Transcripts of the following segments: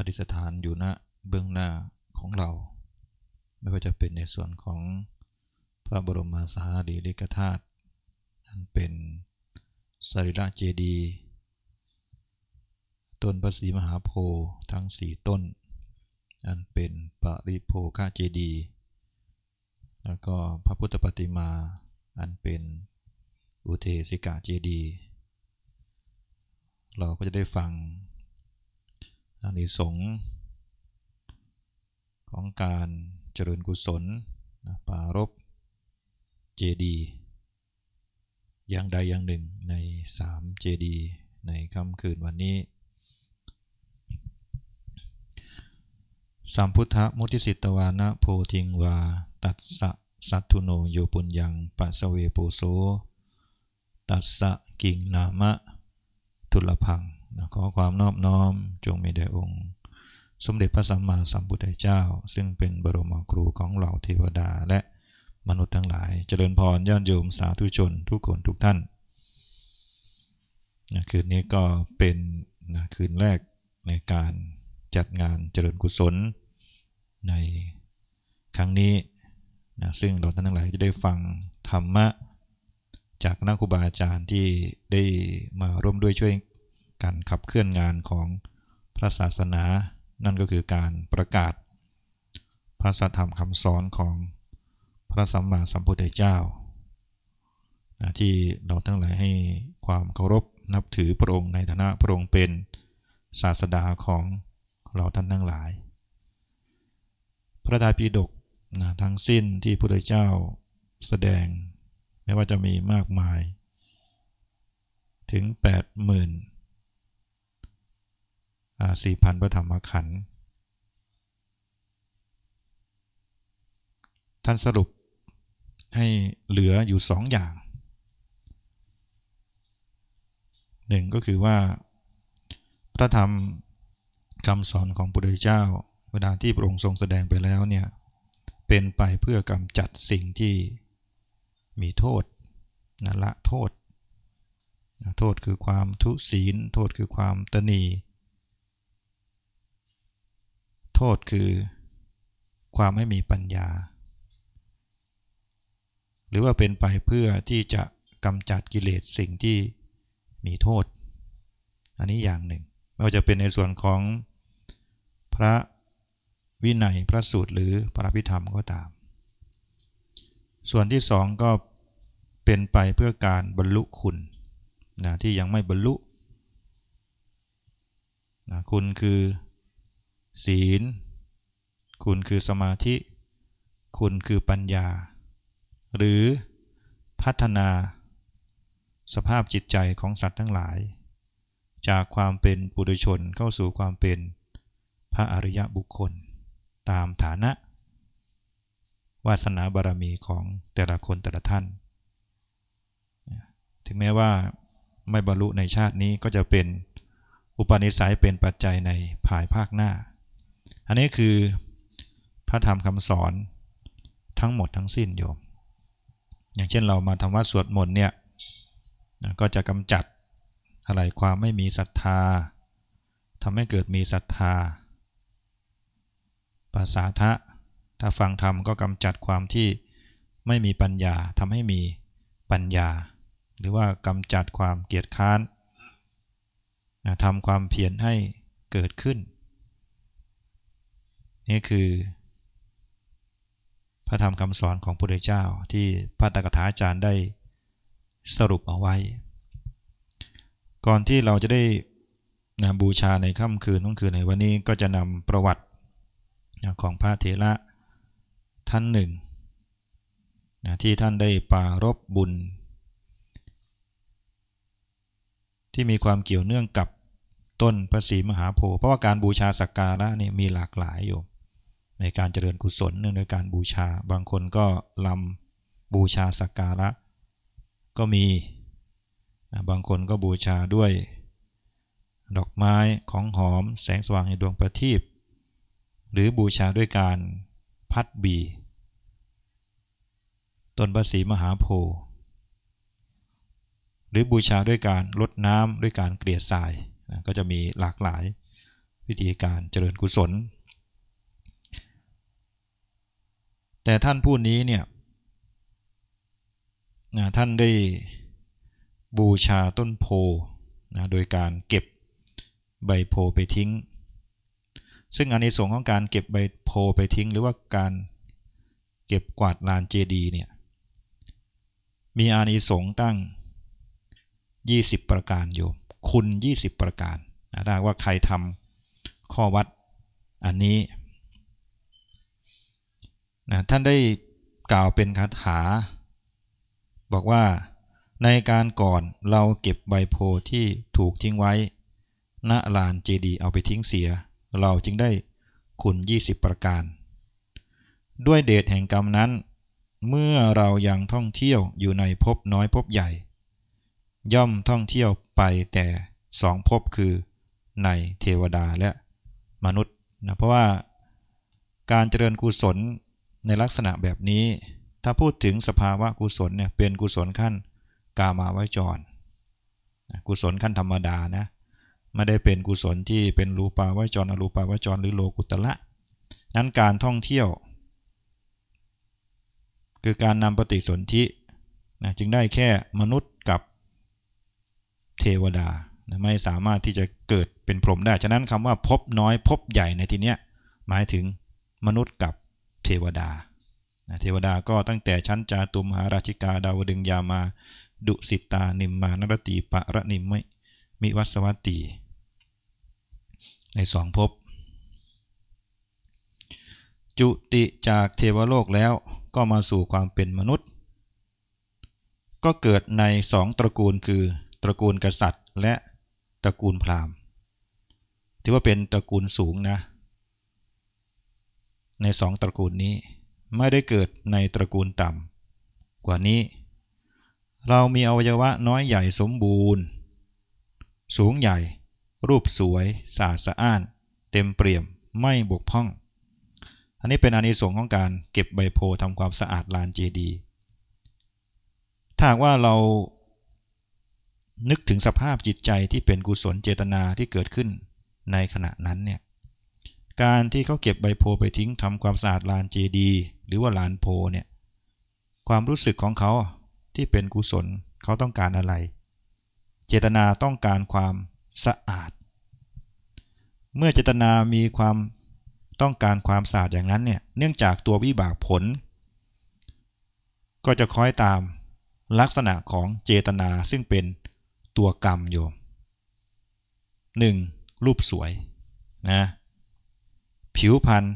ประดิษฐานอยู่ณเบื้องหน้าของเรา ไม่ว่าจะเป็นในส่วนของพระบรมสารีริกธาตุอันเป็น สรีระเจดี ต้นพระศรีมหาโพธิ์ทั้งสี่ต้น อันเป็นปริโพคาเจดี แล้วก็พระพุทธปฏิมา อันเป็นอุเทสิกาเจดี เราก็จะได้ฟังอนิสงส์ของการเจริญกุศลนะปารบเจดี อย่างใดอย่างหนึ่งใน 3 เจดีในค่ำคืนวันนี้ สามพุทธมุติสิตวานะโพธิงวาตัสสะสัตทุโนโยปุญญังปัสเวปโสตัสสะกิงนามะทุลพังขอความนอบน้อม จงมีแด่องค์ สมเด็จพระสัมมาสัมพุทธเจ้า ซึ่งเป็นบรมครูของเหล่าเทวดาและมนุษย์ทั้งหลาย เจริญพรยาอนโยมสาธุชนทุกคนทุกท่านนะคืนนี้ก็เป็นนะคืนแรกในการจัดงานเจริญกุศล ในครั้งนี้นะซึ่งเราท่านทั้งหลายจะได้ฟังธรรมะ จากนักครูบาอาจารย์ที่ได้มาร่วมด้วยช่วยการขับเคลื่อนงานของพระศาสนานั่นก็คือการประกาศ พระสัธรรมคำสอนของพระสัมมาสัมพุทธเจ้าที่เราทั้งหลายให้ความเคารพนับถือพระองค์ในฐานะพระองค์เป็นศาสดาของเราท่านทั้งหลาย พระดารปีดกนะทั้งสิ้นที่พระเจ้าแสดงไม่ว่าจะมีมากมาย ถึง8 0 0 0 0สี่พันพระธรรมขันธ์ท่านสรุปให้เหลืออยู่สองอย่างหนึ่งก็คือว่าพระธรรมคำสอนของพระพุทธเจ้า เวลาที่พระองค์ทรงแสดงไปแล้วเนี่ยเป็นไปเพื่อกำจัดสิ่งที่มีโทษ นะละโทษ โทษคือความทุศีล โทษคือความตนีโทษคือความไม่มีปัญญา หรือว่าเป็นไปเพื่อที่จะกำจัดกิเลสสิ่งที่มีโทษ อันนี้อย่างหนึ่งไม่ว่าจะเป็นในส่วนของพระวินัยพระสูตรหรือพระพิธรรมก็ตาม ส่วนที่สองก็เป็นไปเพื่อการบรรลุคุณนะที่ยังไม่บรรลุนะคุณคือศีล คุณคือสมาธิ คุณคือปัญญา หรือพัฒนา สภาพจิตใจของสัตว์ทั้งหลาย จากความเป็นปุถุชนเข้าสู่ความเป็นพระอริยบุคคล ตามฐานะวาสนาบารมีของแต่ละคนแต่ละท่าน ถึงแม้ว่าไม่บรรลุในชาตินี้ก็จะเป็นอุปนิสัยเป็นปัจจัยในภายภาคหน้าอันนี้คือพระธรรมคำสอนทั้งหมดทั้งสิ้นโยม อย่างเช่นเรามาทำวัดสวดมนต์เนี่ย ก็จะกำจัดอะไรความไม่มีศรัทธาทำให้เกิดมีศรัทธา ภาษาทะ ถ้าฟังธรรมก็กำจัดความที่ไม่มีปัญญา ทำให้มีปัญญา หรือว่ากำจัดความเกียจค้านนะทำความเพียรให้เกิดขึ้นนี่คือ พระธรรมคำสอนของพระพุทธเจ้าที่พระตกถาจารย์ได้สรุปเอาไว้ ก่อนที่เราจะได้นะบูชาในค่ำคืนของคืนในวันนี้ก็จะนำประวัติของพระเถระท่านหนึ่งนะที่ท่านได้ปารบบุญ ที่มีความเกี่ยวเนื่องกับต้นพระศรีมหาโพธิ์เพราะว่าการบูชาสักการะนี่มีหลากหลายอยู่ในการเจริญกุศลเนื่องด้วยการบูชา บางคนก็ลำบูชาสักการะ ก็มี บางคนก็บูชาด้วย ดอกไม้ ของหอมแสงสว่างในดวงประทีป หรือบูชาด้วยการพัดบีต้นบัศีมหาโพธิ์หรือบูชาด้วยการลดน้ำด้วยการเกลี่ยทรายก็จะมีหลากหลายวิธีการเจริญกุศลแต่ท่านผู้นี้เนี่ยท่านได้บูชาต้นโพนะโดยการเก็บใบโพไปทิ้ง ซึ่งอันในสงของการเก็บใบโพไปทิ้ง หรือว่าการเก็บกวาดลานเจดีเนี่ย มีอานิสงส์ตั้ง 20 ประการโยม คุณ 20 ประการนะถ้าว่าใครทำข้อวัดอันนี้นะท่านได้กล่าวเป็นคาถาบอกว่าในการก่อนเราเก็บใบโพที่ถูกทิ้งไว้ณลานเจดีเอาไปทิ้งเสีย เราจึงได้คุณ 20 ประการ ด้วยเดชแห่งกรรมนั้น เมื่อเรายังท่องเที่ยวอยู่ในภพน้อยภพใหญ่ ย่อมท่องเที่ยวไปแต่สองภพคือในเทวดาและมนุษย์นะเพราะว่าการเจริญกุศลในลักษณะแบบนี้ ถ้าพูดถึงสภาวะกุศลเนี่ย เป็นกุศลขั้นกามาวจรกุศลขั้นธรรมดานะ ไม่ได้เป็นกุศลที่เป็นรูปาวจรอรูปาวจรหรือโลกุตละ นั้นการท่องเที่ยว คือการนำปฏิสนธินะจึงได้แค่มนุษย์กับเทวดานะไม่สามารถที่จะเกิดเป็นพรหมได้ ฉะนั้นคำว่าพบน้อยพบใหญ่ในที่นี้หมายถึงมนุษย์กับเทวดาเทวดาก็ตั้งแต่ชั้นจาตุมหาราชิกาดาวดึงยามาดุสิตานิมมานรตีปะระนิมมิวัสวัตตี ในสองภพจุติจากเทวโลกแล้วก็มาสู่ความเป็นมนุษย์ ก็เกิดในสองตระกูลคือตระกูลกษัตริย์และตระกูลพราหมณ์ถือว่าเป็นตระกูลสูงนะในสองตระกูลนี้ไม่ได้เกิดในตระกูลต่ำกว่านี้ เรามีอวัยวะน้อยใหญ่สมบูรณ์ สูงใหญ่ รูปสวยสะอาดสะอ้าน เต็มเปี่ยมไม่บกพร่อง อันนี้เป็นอานิสงส์ของการเก็บใบโพทำความสะอาดลานเจดีถ้าว่าเรานึกถึงสภาพจิตใจที่เป็นกุศลเจตนาที่เกิดขึ้นในขณะนั้นเนี่ยการที่เขาเก็บใบโพไปทิ้งทำความสะอาดลานเจดีหรือว่าลานโพเนี่ยความรู้สึกของเขาที่เป็นกุศลเขาต้องการอะไร เจตนาต้องการความสะอาด เมื่อเจตนามีความต้องการความสะอาดอย่างนั้นเนี่ยเนื่องจากตัววิบากผล ก็จะคล้อยตามลักษณะของเจตนาซึ่งเป็นตัวกรรมโยม 1. รูปสวยนะผิวพันธ์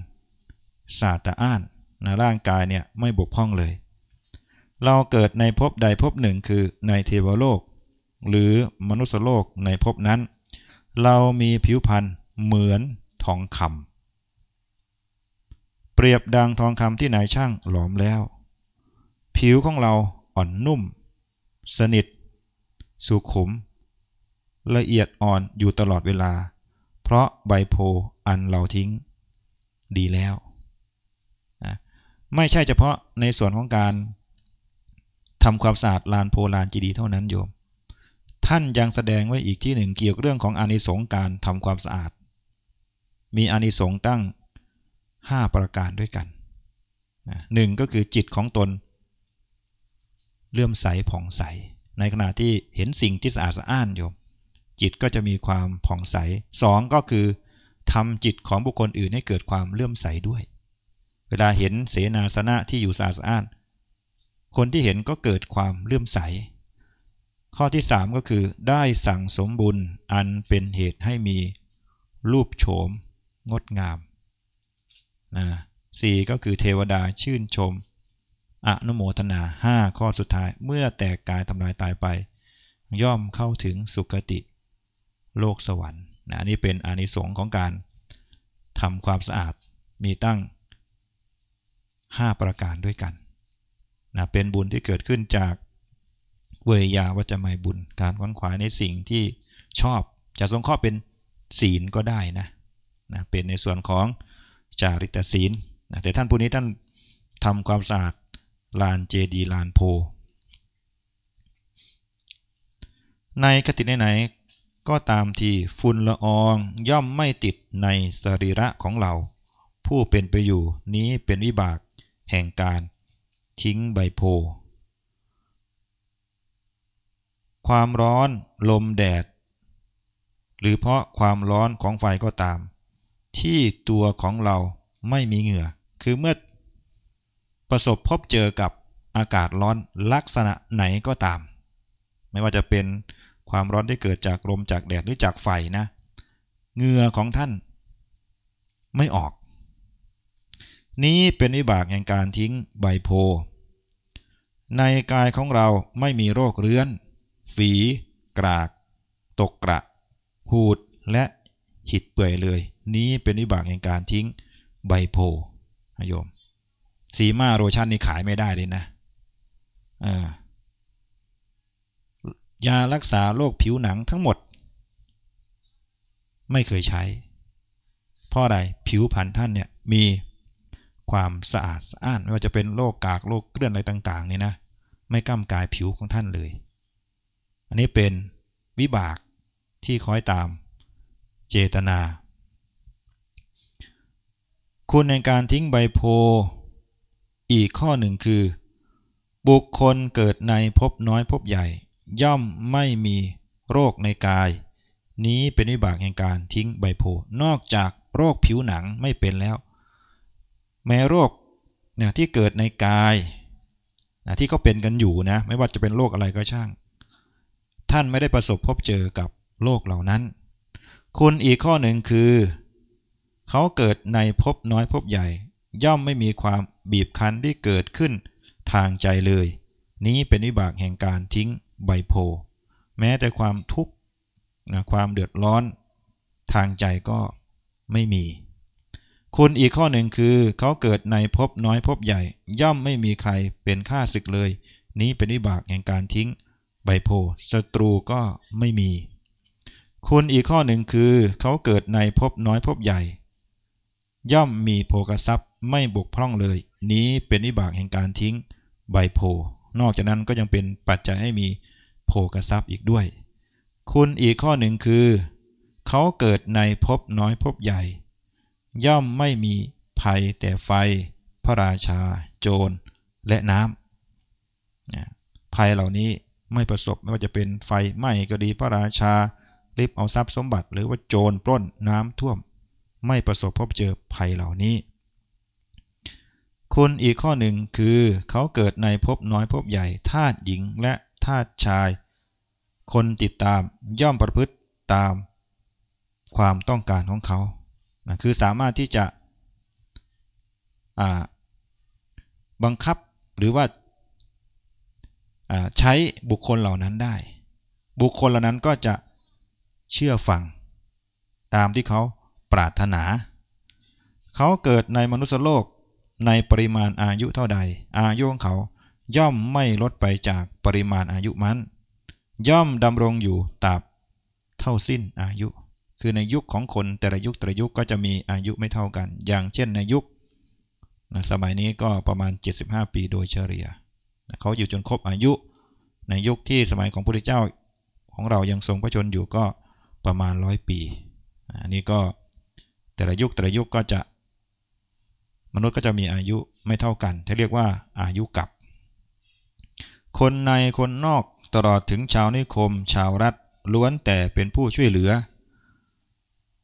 สาตะอ้านนะร่างกายเนี่ยไม่บกพร่องเลย เราเกิดในภพใดภพหนึ่งคือในเทวโลก หรือมนุษยโลกในภพนั้น เรามีผิวพันธ์เหมือนทองคำเปรียบดังทองคำที่นายช่างหลอมแล้ว ผิวของเราอ่อนนุ่ม สนิท สุขุม ละเอียดอ่อนอยู่ตลอดเวลา เพราะใบโพอันเราทิ้งดีแล้ว ไม่ใช่เฉพาะในส่วนของการทำความสะอาดลานโพลานจีดีเท่านั้นโยม ท่านยังแสดงไว้อีกที่หนึ่งเกี่ยวกับเรื่องของอานิสงส์การทำความสะอาด มีอานิสงส์ตั้ง 5 ประการด้วยกัน หนึ่งก็คือจิตของตนเลื่อมใสผ่องใส ในขณะที่เห็นสิ่งที่สะอาดสะอ้านโยม จิตก็จะมีความผ่องใสสองก็คือทำจิตของบุคคลอื่นให้เกิดความเลื่อมใสด้วย เวลาเห็นเสนาสนะที่อยู่สะอาดคนที่เห็นก็เกิดความเลื่อมใส ข้อที่ 3 ก็คือได้สั่งสมบุญอันเป็นเหตุให้มีรูปโฉมงดงาม นะสก็คือเทวดาชื่นชม อนุโมทนา 5 ข้อสุดท้ายเมื่อแตกกายทำลายตายไป ย่อมเข้าถึงสุคติโลกสวรรค์นะนี่เป็นอานิสงส์ของการทำความสะอาดมีตั้ง 5 ประการด้วยกันนะเป็นบุญที่เกิดขึ้นจากเวยาวัจจะไม่บุญ การขวนขวายในสิ่งที่ชอบจะสงเคราะห์เป็นศีลก็ได้นะนะเป็นในส่วนของจาริตศีลนะแต่ท่านผู้นี้ท่านทำความสะอาดลานเจดีลานโพในคติไหนก็ตามทีฝุ่นละอองย่อมไม่ติดในสรีระของเรา ผู้เป็นไปอยู่นี้เป็นวิบากแห่งการทิ้งใบโพ ความร้อนลมแดด หรือเพราะความร้อนของไฟก็ตาม ที่ตัวของเราไม่มีเหงื่อ คือเมื่อประสบพบเจอกับอากาศร้อนลักษณะไหนก็ตาม ไม่ว่าจะเป็นความร้อนที่เกิดจากลมจากแดดหรือจากไฟนะ เหงื่อของท่านไม่ออก นี้เป็นวิบากแห่งการทิ้งใบโพ ในกายของเราไม่มีโรคเรื้อน ฝีกราก ตกกระหูด และหิดเปื่อยเลย นี้เป็นวิบากแห่งการทิ้งใบโพโยม สีมาโรชันนี่ขายไม่ได้เลยนะอ่ายารักษาโรคผิวหนังทั้งหมด ไม่เคยใช้เพราะอะไรผิวพรรณท่านเนี่ย มีความสะอาดสะอ้านไม่ว่าจะเป็นโรคกากโรคเกลื่อนอะไรต่างๆนี่นะ ไม่กั้มกายผิวของท่านเลย อันนี้เป็นวิบากที่คอยตามเจตนา คุณในการทิ้งใบโพอีกข้อหนึ่งคือ บุคคลเกิดในพบน้อยพบใหญ่ย่อมไม่มีโรคในกาย นี้เป็นวิบากแห่งการทิ้งใบโพนอกจากโรคผิวหนังไม่เป็นแล้ว แม้โรคนะที่เกิดในกายนะที่เขาเป็นกันอยู่นะ ไม่ว่าจะเป็นโรคอะไรก็ช่าง ท่านไม่ได้ประสบพบเจอกับโรคเหล่านั้น คุณอีกข้อหนึ่งคือ เขาเกิดในภพน้อยภพใหญ่ ย่อมไม่มีความบีบคั้นที่เกิดขึ้นทางใจเลย นี้เป็นวิบากแห่งการทิ้งใบโพ แม้แต่ความทุกข์นะความเดือดร้อน ทางใจก็ไม่มี คุณอีกข้อหนึ่งคือเขาเกิดในภพน้อยภพใหญ่ ย่อมไม่มีใครเป็นข้าศึกเลย นี้เป็นวิบากแห่งการทิ้งใบโพ ศัตรูก็ไม่มี คุณอีกข้อหนึ่งคือเขาเกิดในภพน้อยภพใหญ่ ย่อมมีโภกทรัพย์ไม่บกพร่องเลย นี้เป็นวิบากแห่งการทิ้งใบโพ นอกจากนั้นก็ยังเป็นปัจจัยให้มีภกทรัพย์อีกด้วย คุณอีกข้อหนึ่งคือ เขาเกิดในภพน้อยภพใหญ่ ย่อมไม่มีภัยแต่ไฟ พระราชา โจรและน้ำภัยเหล่านี้ไม่ประสบไม่ว่าจะเป็นไฟไหม้ก็ดีพระราชาลิบเอาทรัพย์สมบัติหรือว่าโจรปล้นน้ำท่วม ไม่ประสบพบเจอภัยเหล่านี้ คุณอีกข้อหนึ่งคือเขาเกิดในภพน้อยภพใหญ่ธาตุหญิงและธาุชายคนติดตามย่อมประพฤติตามความต้องการของเขานะคือสามารถที่จะบังคับหรือว่าใช้บุคคลเหล่านั้นได้ บุคคลเหล่านั้นก็จะเชื่อฟังตามที่เขาปรารถนา เขาเกิดในมนุษยโลกในปริมาณอายุเท่าใดอายุของเขาย่อมไม่ลดไปจากปริมาณอายุมันย่อมดำรงอยู่ตราบเท่าสิ้นอายุ คือในยุคของคนแต่ละยุคแต่ละยุคก็จะมีอายุไม่เท่ากัน อย่างเช่นในยุคสมัยนี้ก็ประมาณ 75 ปีโดยเฉลี่ยเขาอยู่จนครบอายุในยุคที่สมัยของพระพุทธเจ้า ของเรายังทรงพระชนอยู่ก็ประมาณร้อยปีอันนี้ก็แต่ละยุคแต่ละยุคก็จะ มนุษย์ก็จะมีอายุไม่เท่ากันที่เรียกว่าอายุกับคนในคนนอกตลอดถึงชาวนิคม ชาวรัฐล้วนแต่เป็นผู้ช่วยเหลือ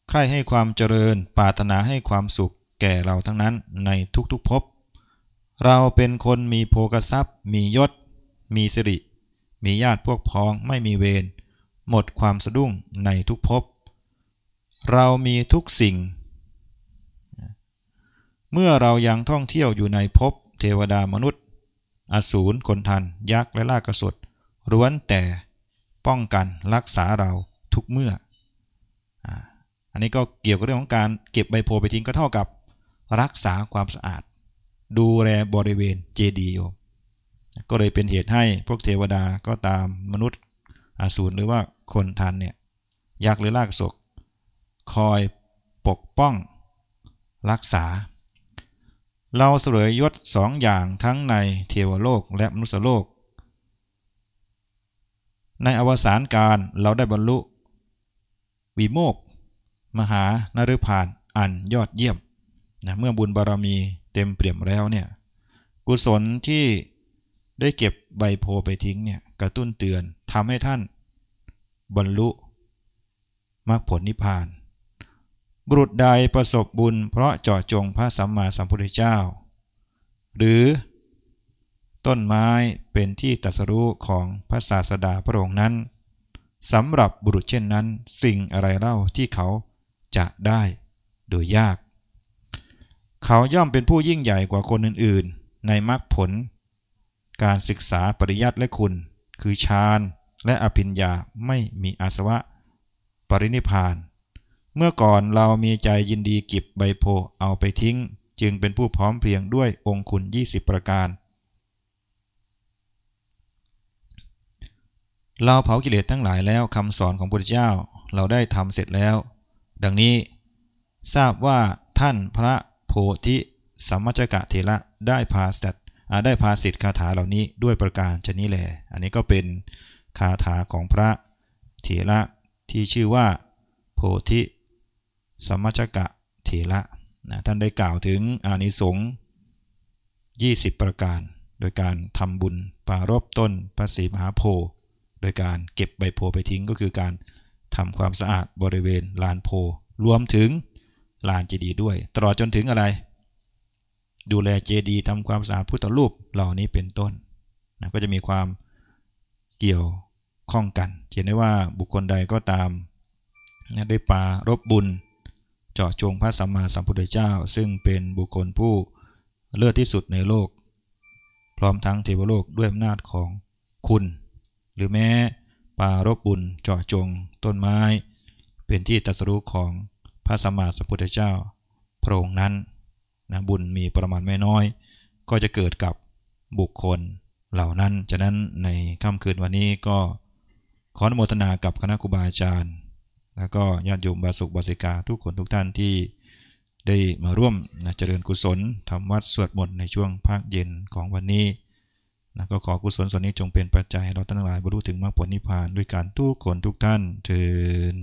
ใครให้ความเจริญปรารถนาให้ความสุขแก่เราทั้งนั้นในทุกๆภพเราเป็นคนมีโภกทรัพย์ มียศ มีสิริ มีญาติพวกพ้องไม่มีเวรหมดความสะดุ้งในทุกภพเรามีทุกสิ่ง เมื่อเรายังท่องเที่ยวอยู่ในภพเทวดามนุษย์อสูรคนทัน ยักษ์ และลากระสุดร้วนแต่ป้องกันรักษาเราทุกเมื่อ อันนี้ก็เกี่ยวกับเรื่องของการเก็บใบโพไปทิ้งก็เท่ากับรักษาความสะอาด ดูแลบริเวณเจดีย์โยมก็เลยเป็นเหตุให้พวกเทวดาก็ตามมนุษย์อสูรหรือว่าคนทัน เนี่ย ยักษ์ หรือลากศกคอยปกป้องรักษาเราเสวยยศสองอย่างทั้งในเทวโลกและมนุษโลก ในอวสานการเราได้บรรลุ วิโมก มหานฤพานอันยอดเยี่ยมนะเมื่อบุญบารรมีเต็มเปี่ยมแล้วเนี่ยกุศลที่ได้เก็บใบโพไปทิ้งเนี่ยกระตุ้นเตือนทำให้ท่านบรรลุมรรคผลนิพพานบุรุษใดประสบบุญเพราะเจาะจงพระสัมมาสัมพุทธเจ้า หรือต้นไม้เป็นที่ตัสรู้ของพระศาสดาพระองค์นั้น สำหรับบุรุษเช่นนั้นสิ่งอะไรเล่าที่เขาจะได้โดยยาก เขาย่อมเป็นผู้ยิ่งใหญ่กว่าคนอื่นๆ ในมรรคผลการศึกษาปริยัติและคุณ คือฌานและอภิญญาไม่มีอาสวะปรินิพานเมื่อก่อนเรามีใจยินดีกิบใบโพ เอาไปทิ้ง จึงเป็นผู้พร้อมเพรียงด้วยองคุณ 20 ประการ เราเผากิเลสทั้งหลายแล้วคำสอนของพระพุทธเจ้า เราได้ทำเสร็จแล้ว ดังนี้ ทราบว่าท่านพระโพธิสัมมัจกะเทระได้พาสัตได้พาสิทธิคาถาเหล่านี้ด้วยประการชนี้แหลอันนี้ก็เป็นคาถาของพระเถระที่ชื่อว่าโพธิสมัชกะเถระนะท่านได้กล่าวถึงอานิสงส์20 ประการ โดยการทำบุญปารบต้น พระศรีมหาโพธิ์โดยการเก็บใบโพไปทิ้ง ก็คือการทำความสะอาดบริเวณลานโพรวมถึงลานเจดีย์ด้วยตลอดจนถึงอะไร ดูแลเจดีย์ทำความสะอาดพุทธรูปเหล่านี้เป็นต้นนะก็จะมีความเกี่ยวข้องกันเห็นได้ว่าบุคคลใดก็ตามได้ปารบบุญเจาะจงพระสัมมาสัมพุทธเจ้า ซึ่งเป็นบุคคลผู้เลิศที่สุดในโลก พร้อมทั้งเทวโลกด้วยอำนาจของคุณ หรือแม้ปารบบุญเจาะจงต้นไม้ เป็นที่ตรัสรู้ของพระสัมมาสัมพุทธเจ้าพระองค์นั้นนะบุญมีประมาณไม่น้อย ก็จะเกิดกับบุคคลเหล่านั้นฉะนั้นในค่ำคืนวันนี้ก็ขออนุโมทนากับคณะครูบาอาจารย์แล้วก็ญาติโยมบาสุกบาสิกาทุกคนทุกท่านที่ได้มาร่วมนะเจริญกุศลทำวัดสวดมนต์ในช่วงภาคเย็นของวันนี้นะก็ขอกุศลส่วนนี้จงเป็นปัจจัยให้เราทั้งหลายบรรลุถึงมรรคผลนิพพานด้วยการทุกคนทุกท่านเถิด